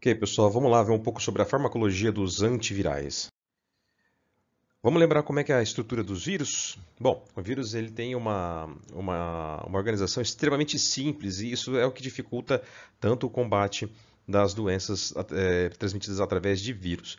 Ok, pessoal, vamos lá ver um pouco sobre a farmacologia dos antivirais. Vamos lembrar como é que é a estrutura dos vírus? Bom, o vírus ele tem uma, uma, uma organização extremamente simples e isso é o que dificulta tanto o combate das doenças é, transmitidas através de vírus.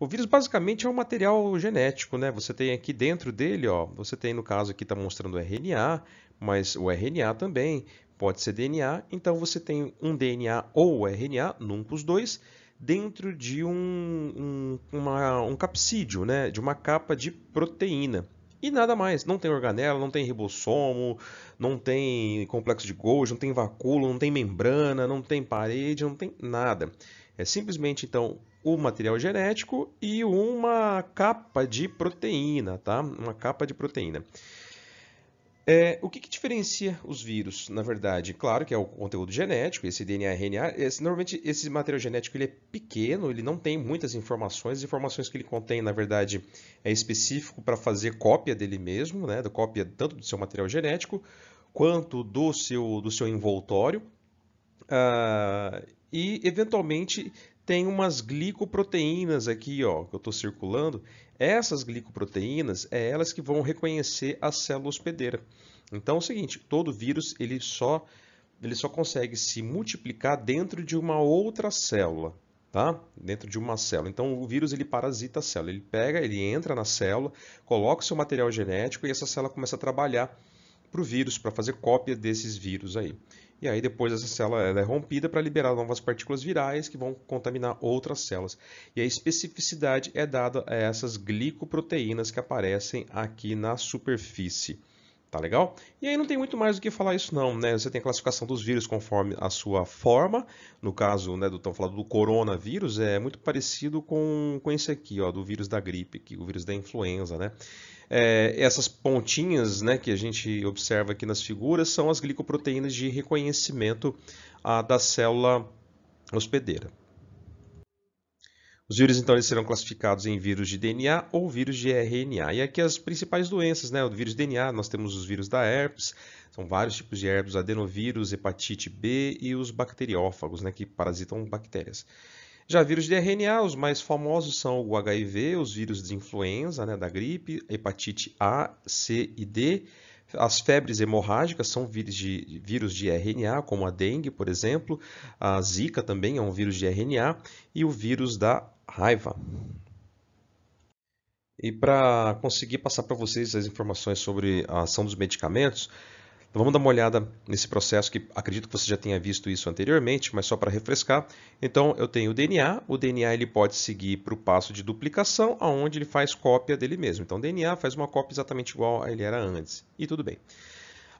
O vírus basicamente é um material genético, né? Você tem aqui dentro dele, ó, você tem no caso aqui está mostrando RNA, mas o RNA também pode ser DNA. Então você tem um DNA ou RNA, nunca os dois, dentro de um, um, uma, um capsídeo, né? De uma capa de proteína. E nada mais, não tem organela, não tem ribossomo, não tem complexo de Golgi, não tem vacúolo, não tem membrana, não tem parede, não tem nada. É simplesmente então o material genético e uma capa de proteína, tá? Uma capa de proteína. É, o que, que, diferencia os vírus, na verdade? Claro que é o conteúdo genético, esse DNA, RNA. Esse, normalmente, esse material genético ele é pequeno, ele não tem muitas informações. As informações que ele contém, na verdade, é específico para fazer cópia dele mesmo, né? Da cópia tanto do seu material genético quanto do seu, do seu envoltório. Ah, e eventualmente tem umas glicoproteínas aqui, ó, que eu estou circulando. Essas glicoproteínas é elas que vão reconhecer a célula hospedeira. Então é o seguinte, todo vírus ele só ele só consegue se multiplicar dentro de uma outra célula, tá? Dentro de uma célula. Então o vírus ele parasita a célula, ele pega, ele entra na célula, coloca o seu material genético e essa célula começa a trabalhar para o vírus, para fazer cópia desses vírus aí. E aí depois essa célula é rompida para liberar novas partículas virais que vão contaminar outras células. E a especificidade é dada a essas glicoproteínas que aparecem aqui na superfície. Tá legal? E aí não tem muito mais do que falar isso não, né? Você tem a classificação dos vírus conforme a sua forma. No caso, né, do estão falando do coronavírus, é muito parecido com, com esse aqui, ó, do vírus da gripe, que, o vírus da influenza, né? É, essas pontinhas né, que a gente observa aqui nas figuras são as glicoproteínas de reconhecimento a, da célula hospedeira. Os vírus, então, eles serão classificados em vírus de DNA ou vírus de RNA. E aqui as principais doenças, né? O vírus de DNA, nós temos os vírus da herpes, são vários tipos de herpes, adenovírus, hepatite B e os bacteriófagos, né? Que parasitam bactérias. Já vírus de RNA, os mais famosos são o HIV, os vírus de influenza, né, da gripe, hepatite A, C e D. As febres hemorrágicas são vírus de, vírus de RNA, como a dengue, por exemplo. A zika também é um vírus de RNA. E o vírus da raiva. E para conseguir passar para vocês as informações sobre a ação dos medicamentos, então vamos dar uma olhada nesse processo que acredito que você já tenha visto isso anteriormente, mas só para refrescar. Então eu tenho o DNA, o DNA ele pode seguir para o passo de duplicação, aonde ele faz cópia dele mesmo. Então o DNA faz uma cópia exatamente igual a ele era antes. E tudo bem.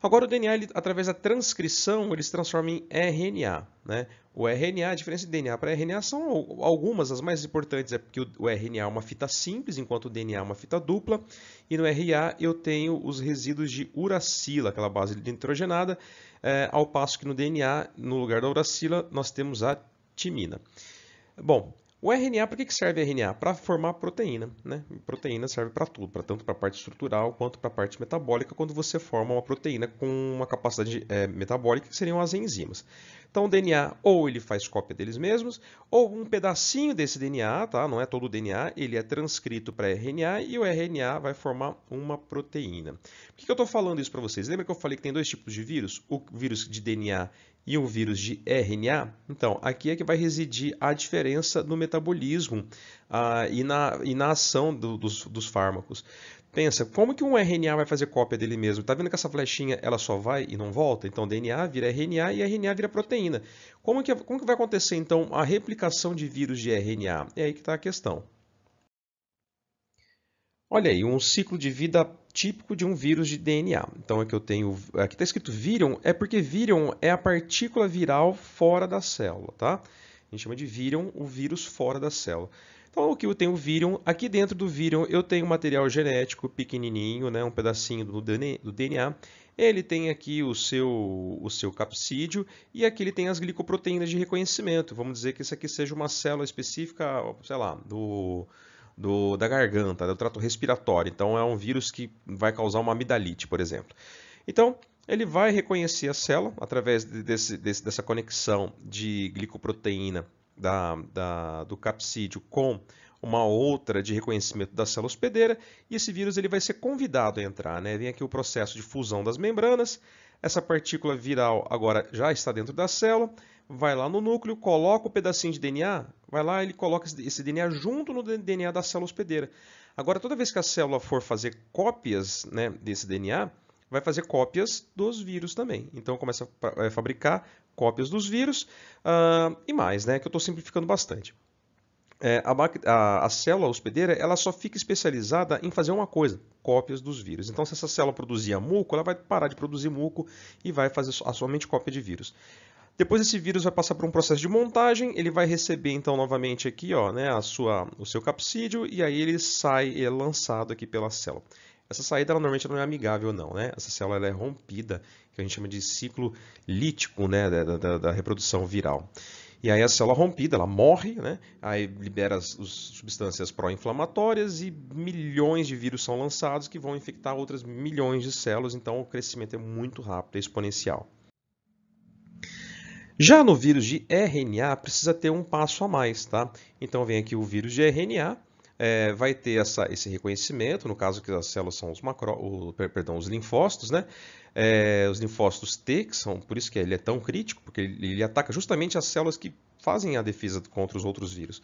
Agora o DNA, ele, através da transcrição, ele se transforma em RNA. Né? O RNA, a diferença de DNA para RNA são algumas, as mais importantes é porque o RNA é uma fita simples, enquanto o DNA é uma fita dupla, e no RNA eu tenho os resíduos de uracila, aquela base nitrogenada, é, ao passo que no DNA, no lugar da uracila, nós temos a timina. Bom, o RNA, para que serve RNA? Para formar proteína. Né? Proteína serve para tudo, pra, tanto para a parte estrutural quanto para a parte metabólica, quando você forma uma proteína com uma capacidade é, metabólica, que seriam as enzimas. Então o DNA ou ele faz cópia deles mesmos, ou um pedacinho desse DNA, tá? não é todo o DNA, ele é transcrito para RNA e o RNA vai formar uma proteína. Por que, eu estou falando isso para vocês? Lembra que eu falei que tem dois tipos de vírus? O vírus de DNA e o vírus de RNA? Então, aqui é que vai residir a diferença no metabolismo ah, e, na, e na ação do, dos, dos fármacos. Pensa, como que um RNA vai fazer cópia dele mesmo? Tá vendo que essa flechinha ela só vai e não volta? Então DNA vira RNA e RNA vira proteína. Como que, como que vai acontecer então a replicação de vírus de RNA? É aí que está a questão. Olha aí, um ciclo de vida típico de um vírus de DNA. Então aqui é eu tenho, aqui é está escrito virion, é porque virion é a partícula viral fora da célula, tá? A gente chama de virion o vírus fora da célula. Então aqui eu tenho o virion, aqui dentro do virion eu tenho um material genético pequenininho, né, um pedacinho do DNA. Ele tem aqui o seu, o seu capsídeo e aqui ele tem as glicoproteínas de reconhecimento. Vamos dizer que isso aqui seja uma célula específica, sei lá, do, do, da garganta, do trato respiratório. Então é um vírus que vai causar uma amidalite, por exemplo. Então, ele vai reconhecer a célula através desse, desse, dessa conexão de glicoproteína da, da, do capsídeo com uma outra de reconhecimento da célula hospedeira e esse vírus ele vai ser convidado a entrar. Né? Vem aqui o processo de fusão das membranas, essa partícula viral agora já está dentro da célula, vai lá no núcleo, coloca o um pedacinho de DNA, vai lá ele coloca esse DNA junto no DNA da célula hospedeira. Agora, toda vez que a célula for fazer cópias né, desse DNA, vai fazer cópias dos vírus também. Então começa a eh, fabricar cópias dos vírus uh, e mais, né? Que eu estou simplificando bastante. É, a, a, a, célula hospedeira ela só fica especializada em fazer uma coisa, cópias dos vírus. Então, se essa célula produzia muco, ela vai parar de produzir muco e vai fazer somente cópia de vírus. Depois esse vírus vai passar por um processo de montagem, ele vai receber então novamente aqui ó, né, a sua, o seu capsídeo e aí ele sai é lançado aqui pela célula. Essa saída ela, normalmente não é amigável não, né? Essa célula é rompida, que a gente chama de ciclo lítico, né, da, da, da reprodução viral. E aí a célula rompida, ela morre, né? Aí libera as, as substâncias pró-inflamatórias e milhões de vírus são lançados que vão infectar outras milhões de células, então o crescimento é muito rápido, é exponencial. Já no vírus de RNA precisa ter um passo a mais, tá? Então vem aqui o vírus de RNA, é, vai ter essa, esse reconhecimento, no caso que as células são os, macro, o, perdão, os linfócitos, né? É, os linfócitos T, que são, por isso que ele é tão crítico, porque ele, ele ataca justamente as células que fazem a defesa contra os outros vírus.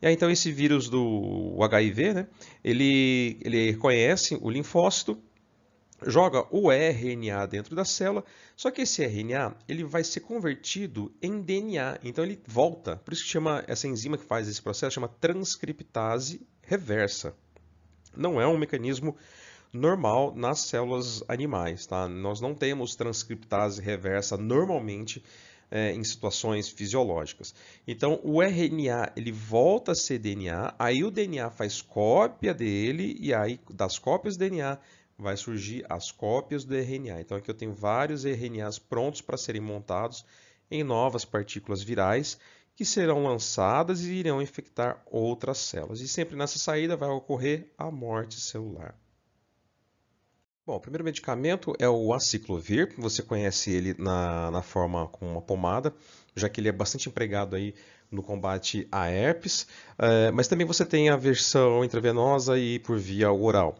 E aí, então esse vírus do HIV, né? Ele, ele reconhece o linfócito joga o RNA dentro da célula, só que esse RNA ele vai ser convertido em DNA, então ele volta. Por isso que chama essa enzima que faz esse processo chama transcriptase reversa. Não é um mecanismo normal nas células animais, tá? Nós não temos transcriptase reversa normalmente é, em situações fisiológicas. Então, o RNA ele volta a ser DNA, aí o DNA faz cópia dele e aí das cópias do DNA vai surgir as cópias do RNA. Então aqui eu tenho vários RNAs prontos para serem montados em novas partículas virais que serão lançadas e irão infectar outras células. E sempre nessa saída vai ocorrer a morte celular. Bom, o primeiro medicamento é o aciclovir, você conhece ele na, na forma com uma pomada, já que ele é bastante empregado aí no combate à herpes, eh, mas também você tem a versão intravenosa e por via oral.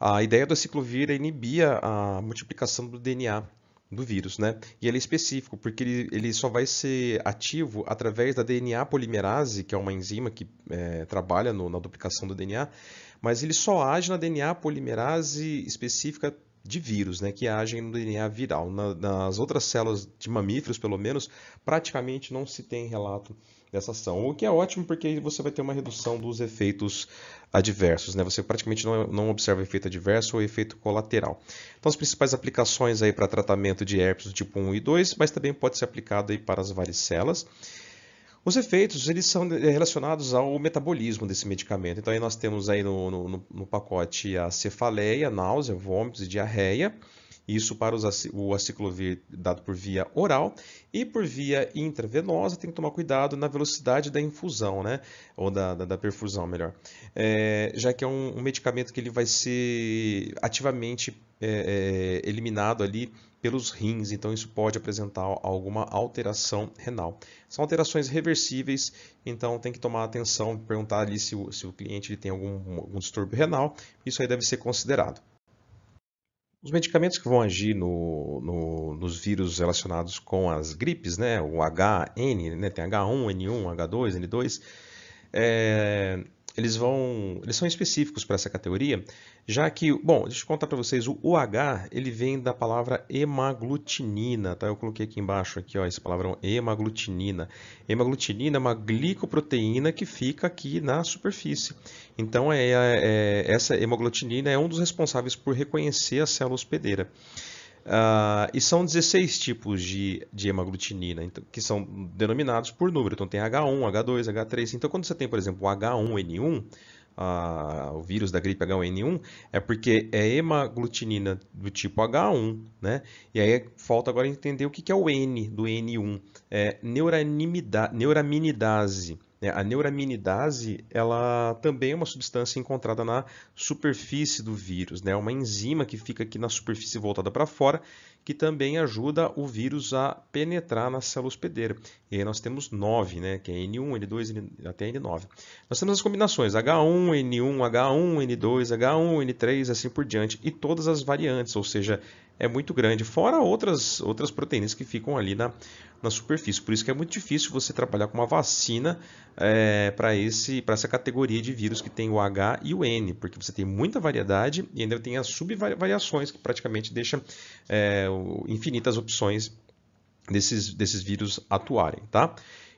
A ideia da é inibir a multiplicação do DNA do vírus, né? E ele é específico, porque ele, ele só vai ser ativo através da DNA polimerase, que é uma enzima que é, trabalha no, na duplicação do DNA, mas ele só age na DNA polimerase específica de vírus, né, que agem no DNA viral. Na, nas outras células de mamíferos, pelo menos, praticamente não se tem relato dessa ação, o que é ótimo porque você vai ter uma redução dos efeitos adversos, né? Você praticamente não, não observa efeito adverso ou efeito colateral. Então, as principais aplicações aí para tratamento de herpes do tipo 1 e 2, mas também pode ser aplicado aí para as varicelas. Os efeitos eles são eh, relacionados ao metabolismo desse medicamento. Então, aí nós temos aí no, no, no pacote a cefaleia, náusea, vômitos e diarreia. Isso para os, o aciclovir dado por via oral e por via intravenosa tem que tomar cuidado na velocidade da infusão, né? Ou da, da, da perfusão, melhor. É, já que é um, um, medicamento que ele vai ser ativamente é, é, eliminado ali pelos rins, então isso pode apresentar alguma alteração renal. São alterações reversíveis, então tem que tomar atenção, perguntar ali se o, se o cliente ele tem algum, algum distúrbio renal, isso aí deve ser considerado. Os medicamentos que vão agir no, no, nos vírus relacionados com as gripes, né? O HN, né? tem H1, N1, H2, N2, é, eles vão, eles são específicos para essa categoria, já que, bom, deixa eu contar para vocês, o UH, ele vem da palavra hemaglutinina, tá? Eu coloquei aqui embaixo aqui, ó, esse palavrão hemaglutinina. Hemaglutinina é uma glicoproteína que fica aqui na superfície. Então, é, é, é essa hemaglutinina é um dos responsáveis por reconhecer a célula hospedeira. Uh, e são 16 tipos de, de hemaglutinina, então, que são denominados por número. Então tem H1, H2, H3. Então quando você tem, por exemplo, o H1N1, uh, ah, o vírus da gripe H1N1, é porque é hemaglutinina do tipo H1, né? E aí falta agora entender o que é o N do N1. É neuraminidase né? A neuraminidase ela também é uma substância encontrada na superfície do vírus, né? uma enzima que fica aqui na superfície voltada para fora, que também ajuda o vírus a penetrar na célula hospedeira. E aí nós temos 9, né? que é N1, N2, N... até N9. Nós temos as combinações H1, N1, H1, N2, H1, N3, assim por diante, e todas as variantes, ou seja, é muito grande, fora outras, outras proteínas que ficam ali na, na superfície. Por isso que é muito difícil você trabalhar com uma vacina é, para essa categoria de vírus que tem o H e o N, porque você tem muita variedade e ainda tem as subvariações que praticamente deixa é, infinitas opções desses, desses vírus atuarem, tá?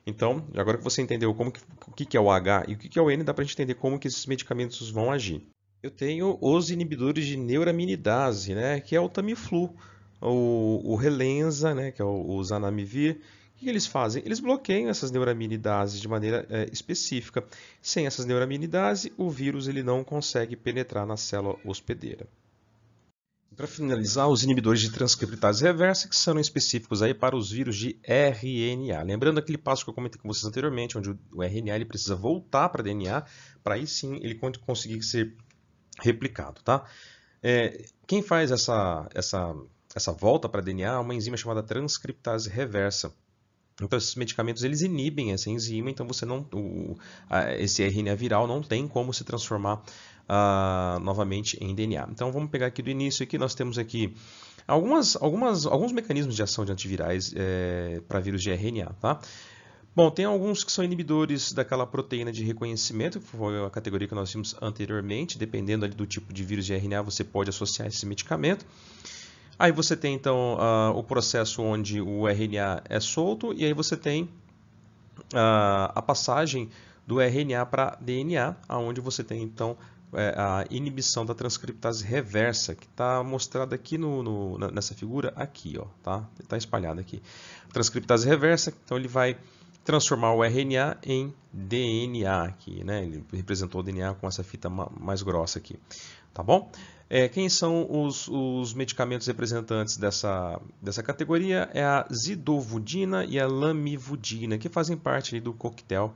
Então, agora que você entendeu como que, o que, é o H e o que, que é o N, dá para a gente entender como que esses medicamentos vão agir. Eu tenho os inibidores de neuraminidase, né, que é o Tamiflu, o, o Relenza, né, que é o, o Zanamivir. O que eles fazem? Eles bloqueiam essas neuraminidases de maneira é, específica. Sem essas neuraminidases, o vírus ele não consegue penetrar na célula hospedeira. Para finalizar, os inibidores de transcriptase reversa, que são específicos aí para os vírus de RNA. Lembrando aquele passo que eu comentei com vocês anteriormente, onde o RNA ele precisa voltar para DNA, para aí sim ele conseguir ser replicado, tá? É, quem faz essa, essa, essa volta para DNA é uma enzima chamada transcriptase reversa. Então, esses medicamentos eles inibem essa enzima, então você não, o, a, esse RNA viral não tem como se transformar ah, novamente em DNA. Então, vamos pegar aqui do início, aqui nós temos aqui algumas, algumas, alguns mecanismos de ação de antivirais é, eh, para vírus de RNA, tá? Bom, tem alguns que são inibidores daquela proteína de reconhecimento, que foi a categoria que nós vimos anteriormente, dependendo do tipo de vírus de RNA, você pode associar esse medicamento. Aí você tem então uh, o processo onde o RNA é solto e aí você tem uh, a passagem do RNA para DNA, aonde você tem então é, a inibição da transcriptase reversa, que está mostrada aqui no, no, nessa figura, aqui, ó, tá? Está espalhada aqui. Transcriptase reversa, então ele vai transformar o RNA em DNA aqui, né? Ele representou o DNA com essa fita mais grossa aqui, tá bom? É, quem são os, os, medicamentos representantes dessa, dessa categoria? É a zidovudina e a lamivudina, que fazem parte do coquetel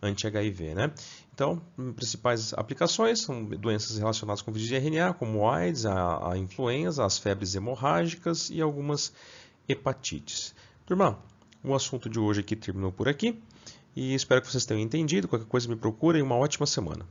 anti-HIV, né? Então, principais aplicações são doenças relacionadas com vírus de RNA, como AIDS, a, a influenza, as febres hemorrágicas e algumas hepatites. Turma, o assunto de hoje aqui terminou por aqui e espero que vocês tenham entendido. Qualquer coisa me procurem. Uma ótima semana.